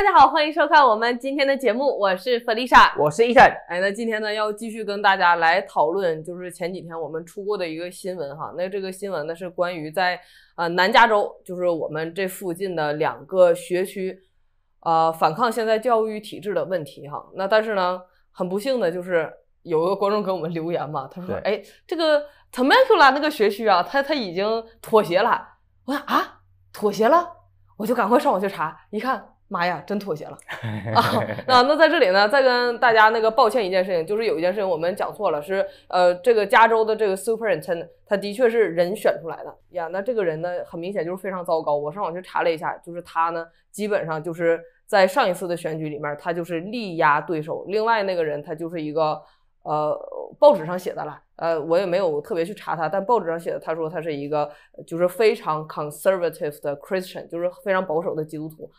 大家好，欢迎收看我们今天的节目，我是 Felicia，我是 Ethan。哎，那今天呢要继续跟大家来讨论，就是前几天我们出过的一个新闻哈。那这个新闻呢是关于在呃南加州，就是我们这附近的两个学区，呃，反抗现在教育体制的问题哈。那但是呢，很不幸的就是有一个观众给我们留言嘛，他说：“哎，这个 Temecula 那个学区啊，他他已经妥协了。”我说啊，妥协了？我就赶快上网去查，一看。妈呀，真妥协了 啊！那那在这里呢，再跟大家那个抱歉一件事情，就是有一件事情我们讲错了，是呃，这个加州的这个 Superintendent，他的确是人选出来的呀。那这个人呢，很明显就是非常糟糕。我上网去查了一下，就是他呢，基本上就是在上一次的选举里面，他就是力压对手。另外那个人，他就是一个呃报纸上写的了，呃，我也没有特别去查他，但报纸上写的，他说他是一个就是非常 conservative 的 Christian，就是非常保守的基督徒。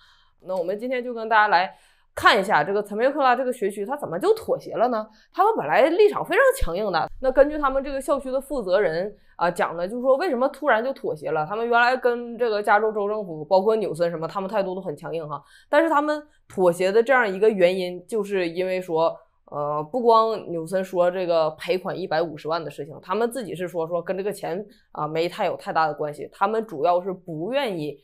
那我们今天就跟大家来看一下这个岑贝克拉这个学区，他怎么就妥协了呢？他们本来立场非常强硬的。那根据他们这个校区的负责人啊讲的，就是说为什么突然就妥协了？他们原来跟这个加州州政府，包括纽森什么，他们态度都很强硬哈。但是他们妥协的这样一个原因，就是因为说，呃，不光纽森说这个赔款一百五十万的事情，他们自己是说说跟这个钱啊没太有太大的关系，他们主要是不愿意。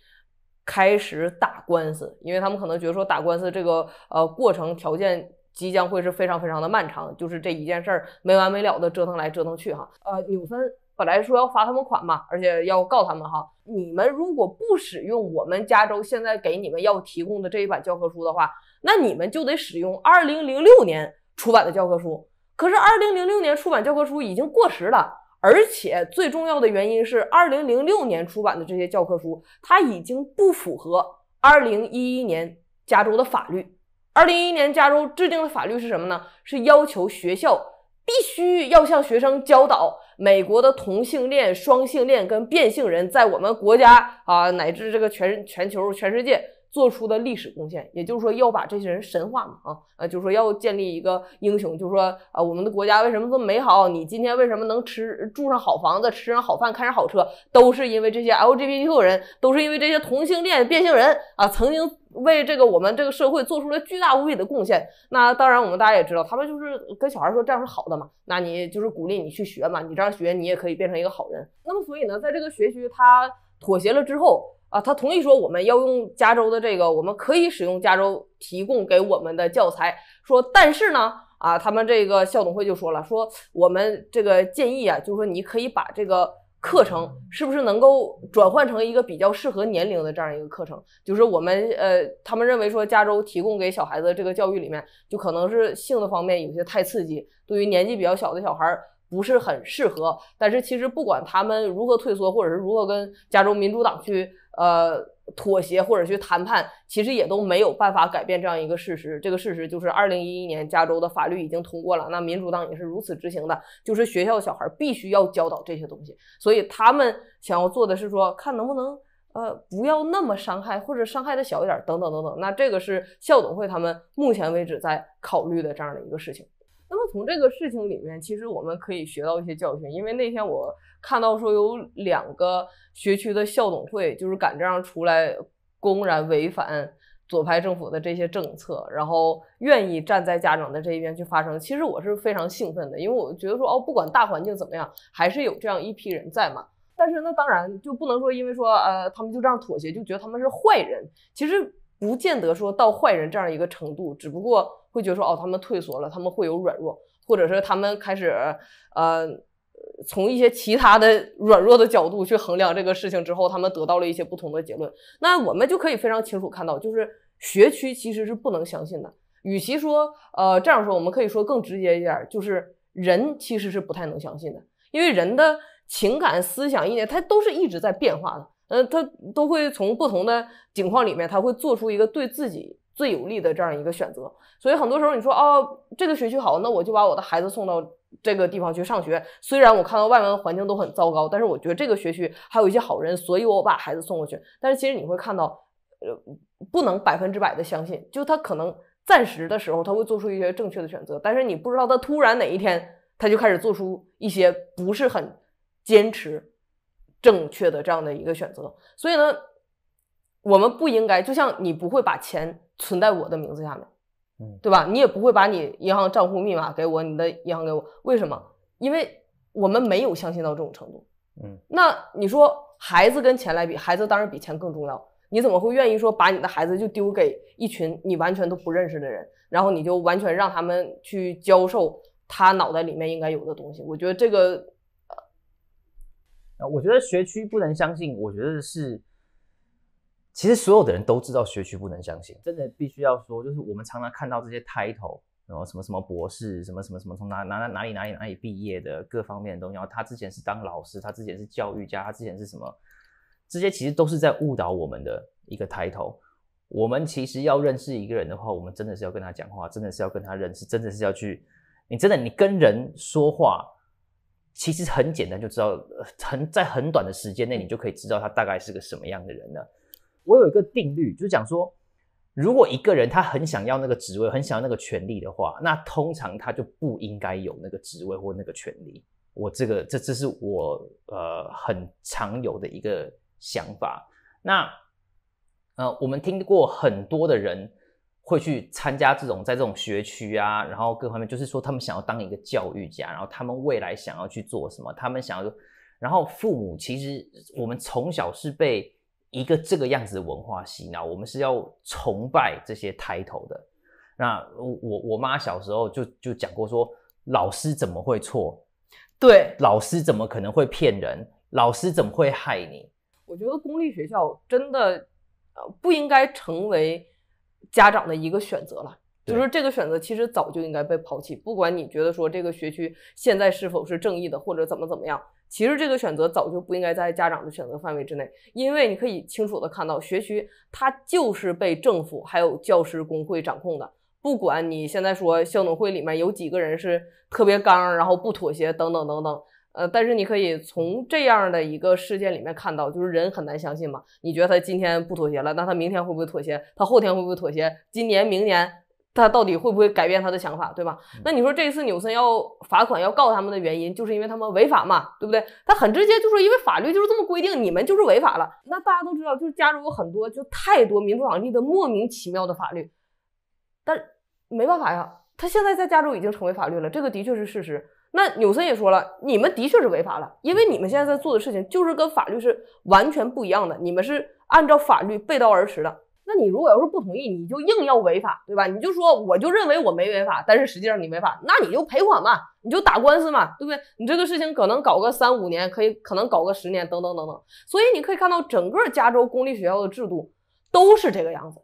开始打官司，因为他们可能觉得说打官司这个呃过程条件即将会是非常非常的漫长，就是这一件事儿没完没了的折腾来折腾去哈。呃，纽森本来说要罚他们款嘛，而且要告他们哈。你们如果不使用我们加州现在给你们要提供的这一版教科书的话，那你们就得使用二零零六年出版的教科书。可是二零零六年出版教科书已经过时了。而且最重要的原因是，二零零六年出版的这些教科书，它已经不符合二零一一年加州的法律。二零一一年加州制定的法律是什么呢？是要求学校必须要向学生教导美国的同性恋、双性恋跟变性人在我们国家啊，乃至这个全全球、全世界。做出的历史贡献，也就是说要把这些人神话嘛啊呃，就是说要建立一个英雄，就是说啊，我们的国家为什么这么美好？你今天为什么能吃住上好房子、吃上好饭、开上好车，都是因为这些 LGBTQ 人，都是因为这些同性恋、变性人啊，曾经为这个我们这个社会做出了巨大无比的贡献。那当然，我们大家也知道，他们就是跟小孩说这样是好的嘛，那你就是鼓励你去学嘛，你这样学，你也可以变成一个好人。那么所以呢，在这个学区他妥协了之后。啊，他同意说我们要用加州的这个，我们可以使用加州提供给我们的教材。说，但是呢，啊，他们这个校董会就说了，说我们这个建议啊，就是说你可以把这个课程是不是能够转换成一个比较适合年龄的这样一个课程。就是我们呃，他们认为说加州提供给小孩子这个教育里面，就可能是性的方面有些太刺激，对于年纪比较小的小孩不是很适合。但是其实不管他们如何退缩，或者是如何跟加州民主党去。呃，妥协或者去谈判，其实也都没有办法改变这样一个事实。这个事实就是，二零一一年加州的法律已经通过了，那民主党也是如此执行的，就是学校小孩必须要教导这些东西。所以他们想要做的是说，看能不能呃，不要那么伤害，或者伤害的小一点，等等等等。那这个是校董会他们目前为止在考虑的这样的一个事情。那么从这个事情里面，其实我们可以学到一些教训。因为那天我看到说有两个学区的校董会，就是敢这样出来公然违反左派政府的这些政策，然后愿意站在家长的这一边去发声。其实我是非常兴奋的，因为我觉得说哦，不管大环境怎么样，还是有这样一批人在嘛。但是那当然就不能说因为说呃他们就这样妥协，就觉得他们是坏人。其实不见得说到坏人这样一个程度，只不过。会觉得说哦，他们退缩了，他们会有软弱，或者是他们开始呃从一些其他的软弱的角度去衡量这个事情之后，他们得到了一些不同的结论。那我们就可以非常清楚看到，就是学区其实是不能相信的。与其说呃这样说，我们可以说更直接一点，就是人其实是不太能相信的，因为人的情感、思想、意念，它都是一直在变化的。呃，他都会从不同的情况里面，他会做出一个对自己。最有利的这样一个选择，所以很多时候你说哦这个学区好，那我就把我的孩子送到这个地方去上学。虽然我看到外面的环境都很糟糕，但是我觉得这个学区还有一些好人，所以我把孩子送过去。但是其实你会看到，呃，不能百分之百的相信，就他可能暂时的时候他会做出一些正确的选择，但是你不知道他突然哪一天他就开始做出一些不是很坚持正确的这样的一个选择。所以呢，我们不应该就像你不会把钱。存在我的名字下面，嗯，对吧？你也不会把你银行账户密码给我，你的银行给我，为什么？因为我们没有相信到这种程度，嗯。那你说孩子跟钱来比，孩子当然比钱更重要。你怎么会愿意说把你的孩子就丢给一群你完全都不认识的人，然后你就完全让他们去教授他脑袋里面应该有的东西？我觉得这个，呃，我觉得学区不能相信，我觉得是。其实所有的人都知道，学区不能相信。真的必须要说，就是我们常常看到这些 t i t 然后什么什么博士，什么什么什么，从哪哪哪哪里哪里哪里毕业的，各方面的东西。然后他之前是当老师，他之前是教育家，他之前是什么？这些其实都是在误导我们的一个 title。我们其实要认识一个人的话，我们真的是要跟他讲话，真的是要跟他认识，真的是要去。你真的你跟人说话，其实很简单，就知道很在很短的时间内，你就可以知道他大概是个什么样的人了。我有一个定律，就是讲说，如果一个人他很想要那个职位，很想要那个权利的话，那通常他就不应该有那个职位或那个权利。我这个这这是我呃很常有的一个想法。那呃，我们听过很多的人会去参加这种在这种学区啊，然后各方面就是说他们想要当一个教育家，然后他们未来想要去做什么，他们想要然后父母其实我们从小是被。一个这个样子的文化洗脑，我们是要崇拜这些抬头的。那我我我妈小时候就就讲过说，老师怎么会错？对，老师怎么可能会骗人？老师怎么会害你？我觉得公立学校真的呃不应该成为家长的一个选择了。就是这个选择其实早就应该被抛弃。不管你觉得说这个学区现在是否是正义的或者怎么怎么样，其实这个选择早就不应该在家长的选择范围之内。因为你可以清楚的看到，学区它就是被政府还有教师工会掌控的。不管你现在说校董会里面有几个人是特别刚，然后不妥协等等等等，呃，但是你可以从这样的一个事件里面看到，就是人很难相信嘛。你觉得他今天不妥协了，那他明天会不会妥协？他后天会不会妥协？今年、明年？他到底会不会改变他的想法，对吧？那你说这一次纽森要罚款要告他们的原因，就是因为他们违法嘛，对不对？他很直接，就是因为法律就是这么规定，你们就是违法了。那大家都知道，就是加州有很多就太多民主党立的莫名其妙的法律，但没办法呀，他现在在加州已经成为法律了，这个的确是事实。那纽森也说了，你们的确是违法了，因为你们现在在做的事情就是跟法律是完全不一样的，你们是按照法律背道而驰的。那你如果要是不同意，你就硬要违法，对吧？你就说我就认为我没违法，但是实际上你违法，那你就赔款嘛，你就打官司嘛，对不对？你这个事情可能搞个三五年，可以，可能搞个十年，等等等等。所以你可以看到，整个加州公立学校的制度都是这个样子。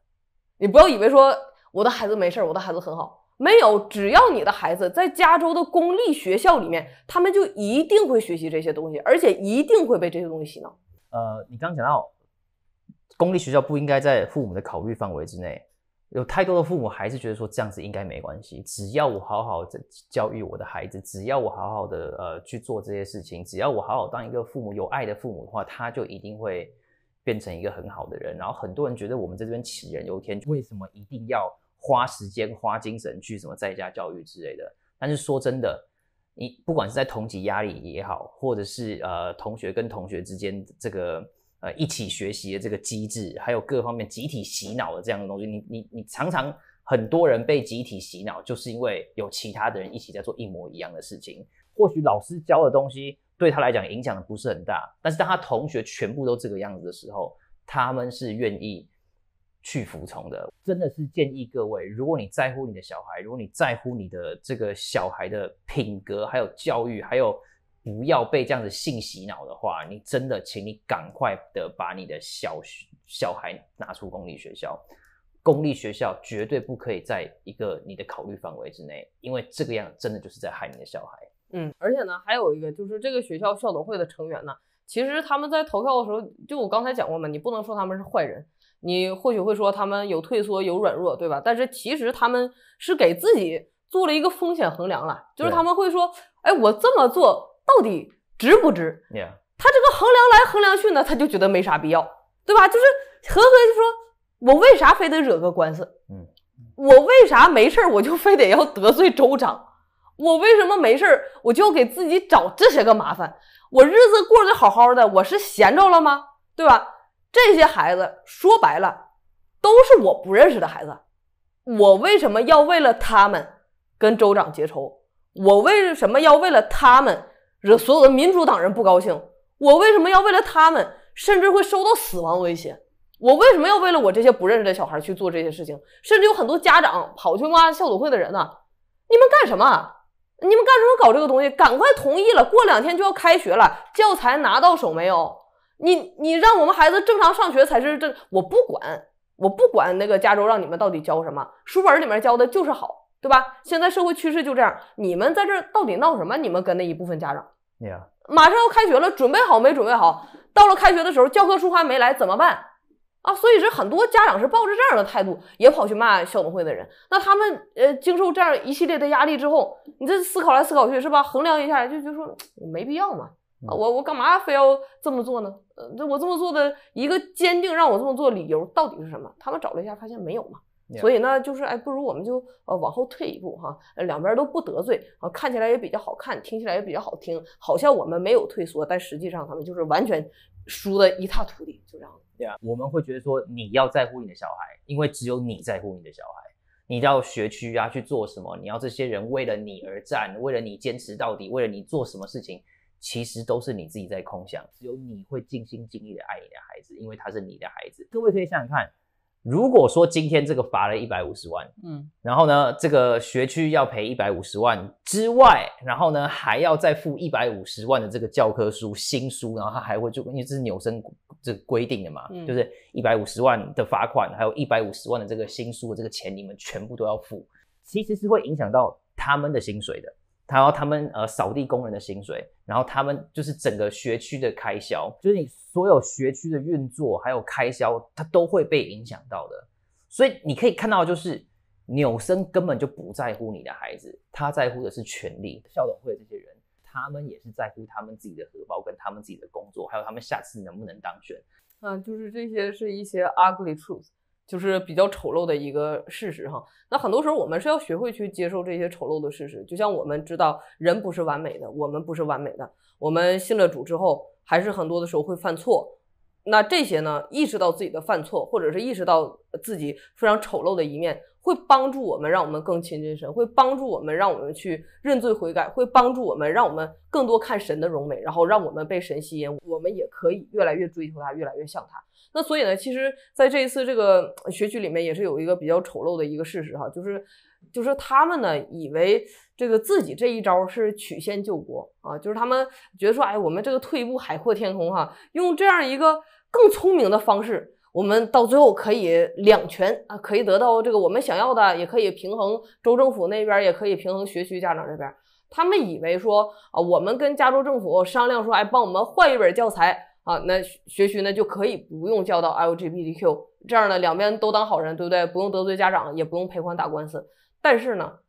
你不要以为说我的孩子没事，我的孩子很好，没有，只要你的孩子在加州的公立学校里面，他们就一定会学习这些东西，而且一定会被这些东西洗脑。呃，你刚讲到。公立学校不应该在父母的考虑范围之内。有太多的父母还是觉得说这样子应该没关系，只要我好好的教育我的孩子，只要我好好的呃去做这些事情，只要我好好当一个父母有爱的父母的话，他就一定会变成一个很好的人。然后很多人觉得我们在这边杞人忧天，为什么一定要花时间花精神去什么在家教育之类的？但是说真的，你不管是在同级压力也好，或者是呃同学跟同学之间这个。呃，一起学习的这个机制，还有各方面集体洗脑的这样的东西，你你你常常很多人被集体洗脑，就是因为有其他的人一起在做一模一样的事情。或许老师教的东西对他来讲影响的不是很大，但是当他同学全部都这个样子的时候，他们是愿意去服从的。真的是建议各位，如果你在乎你的小孩，如果你在乎你的这个小孩的品格，还有教育，还有。不要被这样子性洗脑的话，你真的，请你赶快的把你的小小孩拿出公立学校，公立学校绝对不可以在一个你的考虑范围之内，因为这个样真的就是在害你的小孩。嗯，而且呢，还有一个就是这个学校校董会的成员呢，其实他们在投票的时候，就我刚才讲过嘛，你不能说他们是坏人，你或许会说他们有退缩、有软弱，对吧？但是其实他们是给自己做了一个风险衡量了，就是他们会说，哎，我这么做。到底值不值？他这个衡量来衡量去呢，他就觉得没啥必要，对吧？就是呵呵，就说我为啥非得惹个官司？嗯，我为啥没事儿我就非得要得罪州长？我为什么没事儿我就要给自己找这些个麻烦？我日子过得好好的，我是闲着了吗？对吧？这些孩子说白了都是我不认识的孩子，我为什么要为了他们跟州长结仇？我为什么要为了他们？惹所有的民主党人不高兴，我为什么要为了他们，甚至会受到死亡威胁？我为什么要为了我这些不认识的小孩去做这些事情？甚至有很多家长跑去骂校董会的人呢？你们干什么？你们干什么搞这个东西？赶快同意了，过两天就要开学了，教材拿到手没有？你你让我们孩子正常上学才是这，我不管，我不管那个加州让你们到底教什么，书本里面教的就是好。对吧？现在社会趋势就这样，你们在这到底闹什么？你们跟那一部分家长，马上要开学了，准备好没准备好？到了开学的时候，教科书还没来，怎么办啊？所以，是很多家长是抱着这样的态度，也跑去骂校董会的人。那他们呃，经受这样一系列的压力之后，你这思考来思考去是吧？衡量一下，就就说没必要嘛。啊，我我干嘛非要这么做呢？呃，我这么做的一个坚定让我这么做理由到底是什么？他们找了一下，发现没有嘛。所以呢，就是哎，不如我们就呃往后退一步哈，两边都不得罪啊，看起来也比较好看，听起来也比较好听，好像我们没有退缩，但实际上他们就是完全输的一塌涂地，就这样。对啊，我们会觉得说你要在乎你的小孩，因为只有你在乎你的小孩，你到学区啊去做什么，你要这些人为了你而战，为了你坚持到底，为了你做什么事情，其实都是你自己在空想，只有你会尽心尽力的爱你的孩子，因为他是你的孩子。各位可以想想看。如果说今天这个罚了一百五十万，嗯，然后呢，这个学区要赔一百五十万之外，然后呢还要再付一百五十万的这个教科书新书，然后他还会就因为这是纽森这规定的嘛，就是一百五十万的罚款，还有一百五十万的这个新书的这个钱，你们全部都要付，其实是会影响到他们的薪水的。还有他们呃扫地工人的薪水，然后他们就是整个学区的开销，就是你所有学区的运作还有开销，它都会被影响到的。所以你可以看到，就是纽森根本就不在乎你的孩子，他在乎的是权力，校董会这些人，他们也是在乎他们自己的荷包跟他们自己的工作，还有他们下次能不能当选。嗯，就是这些是一些 ugly t r u t h 就是比较丑陋的一个事实哈。那很多时候我们是要学会去接受这些丑陋的事实，就像我们知道人不是完美的，我们不是完美的，我们信了主之后，还是很多的时候会犯错。那这些呢，意识到自己的犯错，或者是意识到自己非常丑陋的一面，会帮助我们，让我们更亲近神，会帮助我们，让我们去认罪悔改，会帮助我们，让我们更多看神的荣美，然后让我们被神吸引，我们也可以越来越追求他，越来越像他。那所以呢，其实在这一次这个学区里面，也是有一个比较丑陋的一个事实哈，就是，就是他们呢以为这个自己这一招是曲线救国啊，就是他们觉得说，哎，我们这个退一步海阔天空哈，用这样一个更聪明的方式，我们到最后可以两全啊，可以得到这个我们想要的，也可以平衡州政府那边，也可以平衡学区家长这边。他们以为说，啊，我们跟加州政府商量说，哎，帮我们换一本教材。啊，那学区呢就可以不用教导 LGBTQ，这样呢两边都当好人，对不对？不用得罪家长，也不用赔款打官司。但是呢，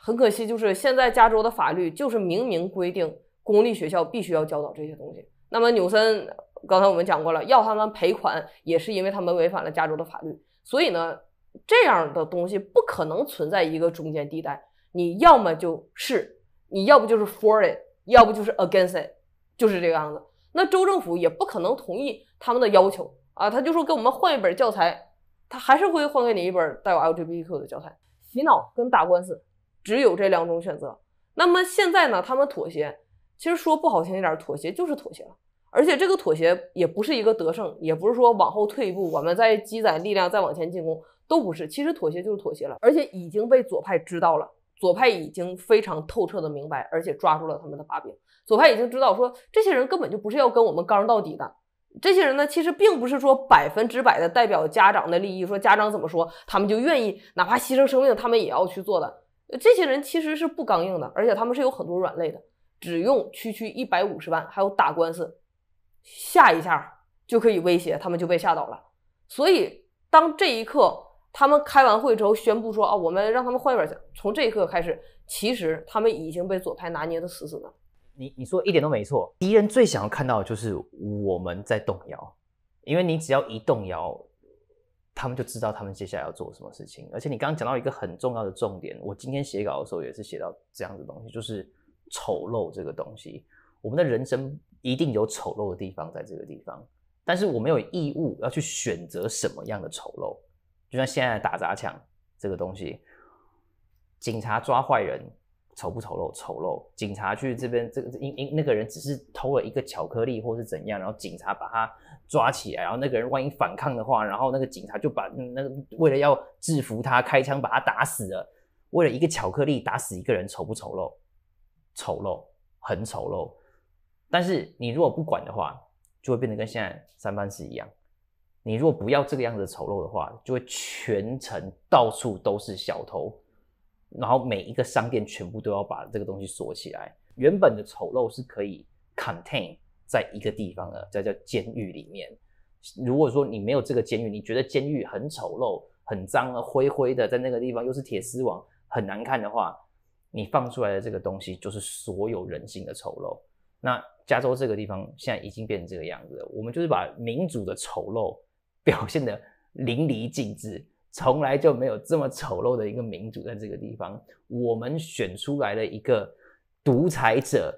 很可惜，就是现在加州的法律就是明明规定公立学校必须要教导这些东西。那么纽森刚才我们讲过了，要他们赔款也是因为他们违反了加州的法律。所以呢，这样的东西不可能存在一个中间地带。你要么就是，你要不就是 for it，要不就是 against it，就是这个样子。那州政府也不可能同意他们的要求啊，他就说给我们换一本教材，他还是会换给你一本带有 LGBTQ 的教材，洗脑跟打官司，只有这两种选择。那么现在呢，他们妥协，其实说不好听一点，妥协就是妥协了。而且这个妥协也不是一个得胜，也不是说往后退一步，我们再积攒力量再往前进攻，都不是。其实妥协就是妥协了，而且已经被左派知道了。左派已经非常透彻的明白，而且抓住了他们的把柄。左派已经知道说，这些人根本就不是要跟我们刚到底的。这些人呢，其实并不是说百分之百的代表家长的利益，说家长怎么说，他们就愿意，哪怕牺牲生命，他们也要去做的。这些人其实是不刚硬的，而且他们是有很多软肋的，只用区区一百五十万，还有打官司，吓一下就可以威胁，他们就被吓倒了。所以当这一刻。他们开完会之后宣布说：“啊，我们让他们换一本。”从这一刻开始，其实他们已经被左派拿捏的死死的。你你说一点都没错。敌人最想要看到的就是我们在动摇，因为你只要一动摇，他们就知道他们接下来要做什么事情。而且你刚刚讲到一个很重要的重点，我今天写稿的时候也是写到这样的东西，就是丑陋这个东西，我们的人生一定有丑陋的地方，在这个地方，但是我没有义务要去选择什么样的丑陋。就像现在的打砸抢这个东西，警察抓坏人丑不丑陋？丑陋。警察去这边，这个因因那个人只是偷了一个巧克力或是怎样，然后警察把他抓起来，然后那个人万一反抗的话，然后那个警察就把那个为了要制服他开枪把他打死了，为了一个巧克力打死一个人丑不丑陋？丑陋，很丑陋。但是你如果不管的话，就会变得跟现在三班市一样。你如果不要这个样子丑陋的话，就会全程到处都是小偷，然后每一个商店全部都要把这个东西锁起来。原本的丑陋是可以 contain 在一个地方的，在叫监狱里面。如果说你没有这个监狱，你觉得监狱很丑陋、很脏、啊、灰灰的，在那个地方又是铁丝网，很难看的话，你放出来的这个东西就是所有人性的丑陋。那加州这个地方现在已经变成这个样子了，我们就是把民主的丑陋。表现的淋漓尽致，从来就没有这么丑陋的一个民主在这个地方。我们选出来了一个独裁者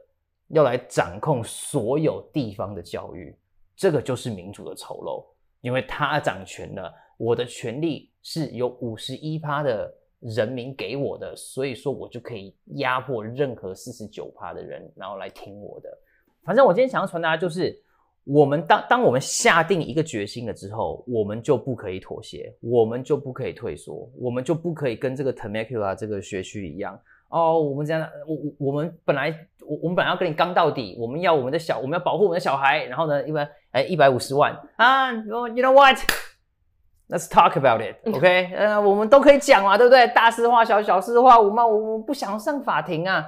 要来掌控所有地方的教育，这个就是民主的丑陋。因为他掌权了，我的权利是由五十一趴的人民给我的，所以说我就可以压迫任何四十九趴的人，然后来听我的。反正我今天想要传达就是。我们当当我们下定一个决心了之后，我们就不可以妥协，我们就不可以退缩，我们就不可以跟这个 Temecula 这个学区一样哦。我们这样，我我我们本来我我们本来要跟你刚到底，我们要我们的小，我们要保护我们的小孩。然后呢，一为哎一百五十万啊，you know what？Let's talk about it. OK，呃，我们都可以讲嘛，对不对？大事化小，小事化无嘛。我们不想上法庭啊。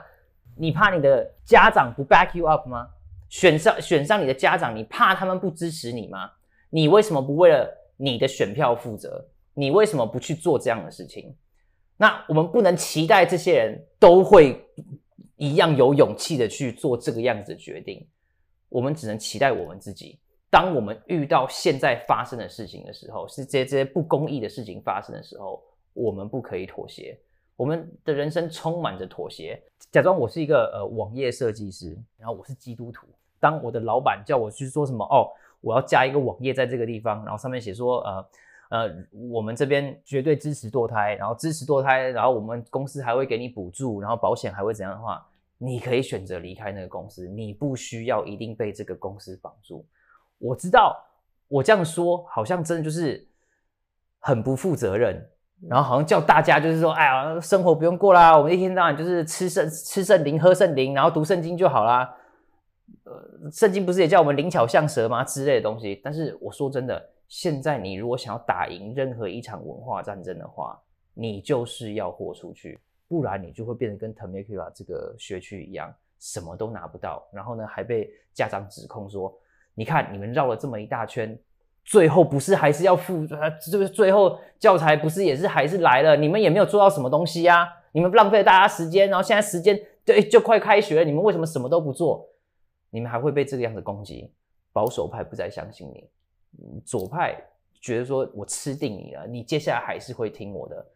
你怕你的家长不 back you up 吗？选上选上你的家长，你怕他们不支持你吗？你为什么不为了你的选票负责？你为什么不去做这样的事情？那我们不能期待这些人都会一样有勇气的去做这个样子的决定。我们只能期待我们自己。当我们遇到现在发生的事情的时候，是这些这些不公义的事情发生的时候，我们不可以妥协。我们的人生充满着妥协。假装我是一个呃网页设计师，然后我是基督徒。当我的老板叫我去说什么哦，我要加一个网页在这个地方，然后上面写说呃呃，我们这边绝对支持堕胎，然后支持堕胎，然后我们公司还会给你补助，然后保险还会怎样的话，你可以选择离开那个公司，你不需要一定被这个公司绑住。我知道，我这样说好像真的就是很不负责任。然后好像叫大家就是说，哎呀，生活不用过啦，我们一天到晚就是吃圣吃圣灵，喝圣灵，然后读圣经就好啦。呃，圣经不是也叫我们灵巧像蛇吗？之类的东西。但是我说真的，现在你如果想要打赢任何一场文化战争的话，你就是要豁出去，不然你就会变得跟 Temecula 这个学区一样，什么都拿不到，然后呢还被家长指控说，你看你们绕了这么一大圈。最后不是还是要负，就是最后教材不是也是还是来了，你们也没有做到什么东西呀？你们浪费大家时间，然后现在时间对就快开学了，你们为什么什么都不做？你们还会被这个样子攻击？保守派不再相信你，左派觉得说我吃定你了，你接下来还是会听我的。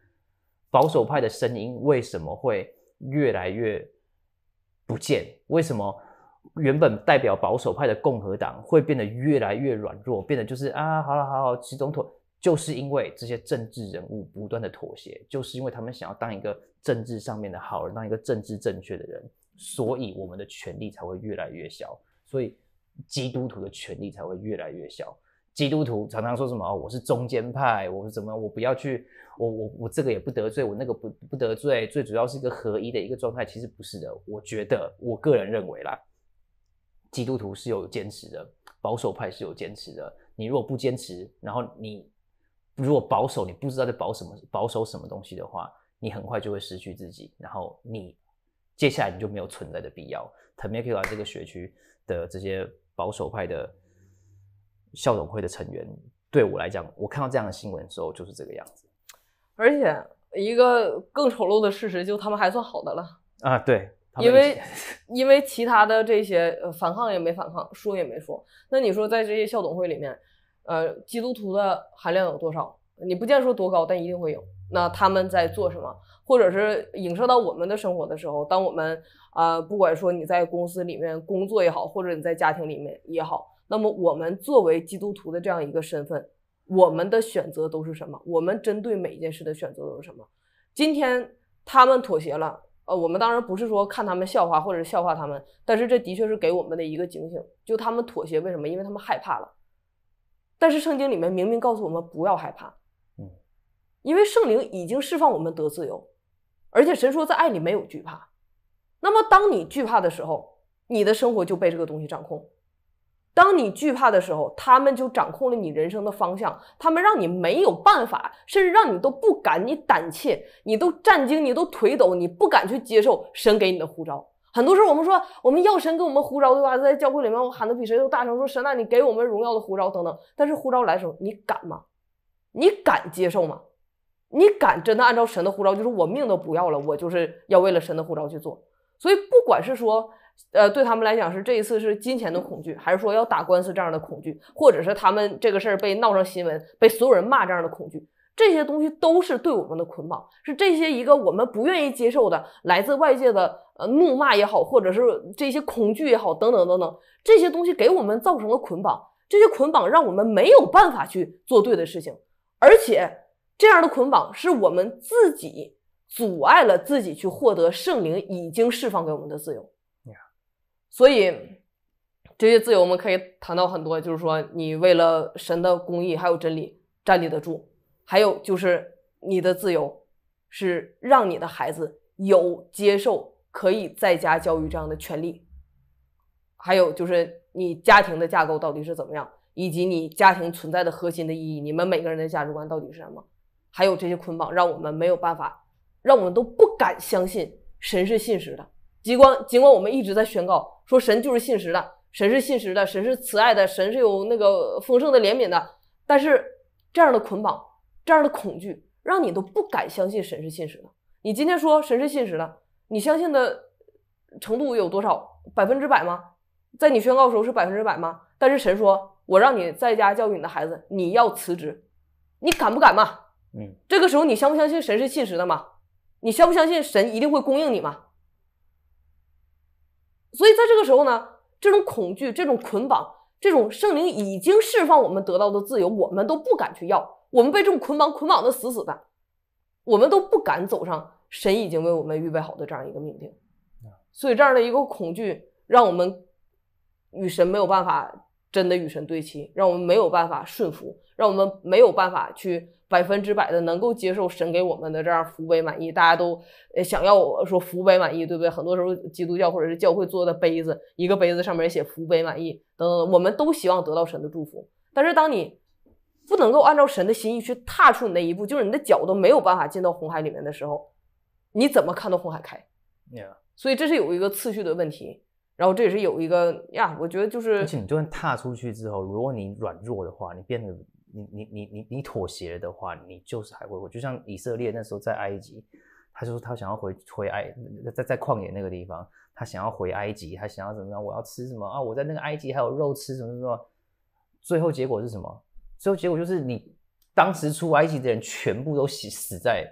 保守派的声音为什么会越来越不见？为什么？原本代表保守派的共和党会变得越来越软弱，变得就是啊，好了，好了，基督徒就是因为这些政治人物不断的妥协，就是因为他们想要当一个政治上面的好人，当一个政治正确的人，所以我们的权利才会越来越小，所以基督徒的权利才会越来越小。基督徒常常说什么哦，我是中间派，我是怎么，我不要去，我我我这个也不得罪，我那个不不得罪，最主要是一个合一的一个状态，其实不是的，我觉得我个人认为啦。基督徒是有坚持的，保守派是有坚持的。你如果不坚持，然后你如果保守，你不知道在保什么，保守什么东西的话，你很快就会失去自己。然后你接下来你就没有存在的必要。Temecula 这个学区的这些保守派的校董会的成员，对我来讲，我看到这样的新闻的时候就是这个样子。而且，一个更丑陋的事实，就他们还算好的了啊！对。因为因为其他的这些呃反抗也没反抗，说也没说。那你说在这些校董会里面，呃，基督徒的含量有多少？你不见说多高，但一定会有。那他们在做什么？或者是影射到我们的生活的时候，当我们啊，不管说你在公司里面工作也好，或者你在家庭里面也好，那么我们作为基督徒的这样一个身份，我们的选择都是什么？我们针对每一件事的选择都是什么？今天他们妥协了。呃，我们当然不是说看他们笑话，或者是笑话他们，但是这的确是给我们的一个警醒。就他们妥协，为什么？因为他们害怕了。但是圣经里面明明告诉我们不要害怕，嗯，因为圣灵已经释放我们得自由，而且神说在爱里没有惧怕。那么当你惧怕的时候，你的生活就被这个东西掌控。当你惧怕的时候，他们就掌控了你人生的方向，他们让你没有办法，甚至让你都不敢，你胆怯，你都战惊，你都腿抖，你不敢去接受神给你的呼召。很多时候我们说，我们要神给我们呼召，对吧？在教会里面，我喊得比谁都大声，说神啊，你给我们荣耀的呼召等等。但是呼召来的时候，你敢吗？你敢接受吗？你敢真的按照神的呼召，就是我命都不要了，我就是要为了神的呼召去做。所以不管是说。呃，对他们来讲是这一次是金钱的恐惧，还是说要打官司这样的恐惧，或者是他们这个事儿被闹上新闻，被所有人骂这样的恐惧，这些东西都是对我们的捆绑，是这些一个我们不愿意接受的来自外界的呃怒骂也好，或者是这些恐惧也好，等等等等，这些东西给我们造成了捆绑，这些捆绑让我们没有办法去做对的事情，而且这样的捆绑是我们自己阻碍了自己去获得圣灵已经释放给我们的自由。所以，这些自由我们可以谈到很多，就是说，你为了神的公义还有真理站立得住；还有就是你的自由，是让你的孩子有接受可以在家教育这样的权利；还有就是你家庭的架构到底是怎么样，以及你家庭存在的核心的意义，你们每个人的价值观到底是什么；还有这些捆绑，让我们没有办法，让我们都不敢相信神是信实的。尽管尽管我们一直在宣告说神就是信实的，神是信实的，神是慈爱的，神是有那个丰盛的怜悯的，但是这样的捆绑，这样的恐惧，让你都不敢相信神是信实的。你今天说神是信实的，你相信的程度有多少？百分之百吗？在你宣告的时候是百分之百吗？但是神说，我让你在家教育你的孩子，你要辞职，你敢不敢嘛？嗯，这个时候你相不相信神是信实的嘛？你相不相信神一定会供应你嘛？所以，在这个时候呢，这种恐惧、这种捆绑、这种圣灵已经释放我们得到的自由，我们都不敢去要。我们被这种捆绑捆绑的死死的，我们都不敢走上神已经为我们预备好的这样一个命定。所以，这样的一个恐惧，让我们与神没有办法真的与神对齐，让我们没有办法顺服，让我们没有办法去。百分之百的能够接受神给我们的这样福杯满意，大家都呃想要说福杯满意，对不对？很多时候基督教或者是教会做的杯子，一个杯子上面写福杯满意，等等我们都希望得到神的祝福。但是当你不能够按照神的心意去踏出你那一步，就是你的脚都没有办法进到红海里面的时候，你怎么看到红海开？所以这是有一个次序的问题，然后这也是有一个呀，我觉得就是。而且你就算踏出去之后，如果你软弱的话，你变得。你你你你你妥协了的话，你就是还会，我就像以色列那时候在埃及，他就说他想要回回埃，在在旷野那个地方，他想要回埃及，他想要怎么样？我要吃什么啊？我在那个埃及还有肉吃，什么什么？最后结果是什么？最后结果就是你当时出埃及的人全部都死死在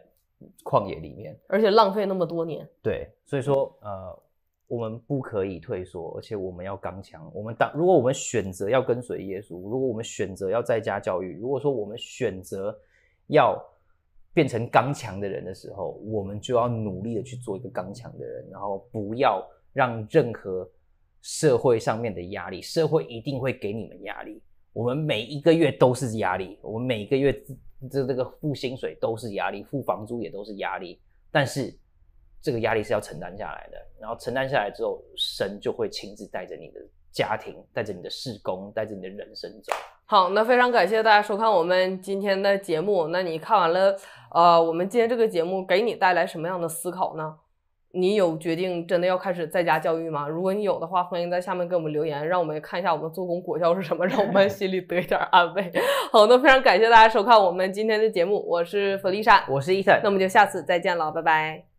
旷野里面，而且浪费那么多年。对，所以说呃。我们不可以退缩，而且我们要刚强。我们当如果我们选择要跟随耶稣，如果我们选择要在家教育，如果说我们选择要变成刚强的人的时候，我们就要努力的去做一个刚强的人，然后不要让任何社会上面的压力。社会一定会给你们压力，我们每一个月都是压力，我们每一个月这这个付薪水都是压力，付房租也都是压力，但是。这个压力是要承担下来的，然后承担下来之后，神就会亲自带着你的家庭，带着你的事工，带着你的人生走。好，那非常感谢大家收看我们今天的节目。那你看完了，呃，我们今天这个节目给你带来什么样的思考呢？你有决定真的要开始在家教育吗？如果你有的话，欢迎在下面给我们留言，让我们看一下我们做工果效是什么，让我们 心里得一点安慰。好，那非常感谢大家收看我们今天的节目。我是弗丽莎，我是伊森，那我们就下次再见了，拜拜。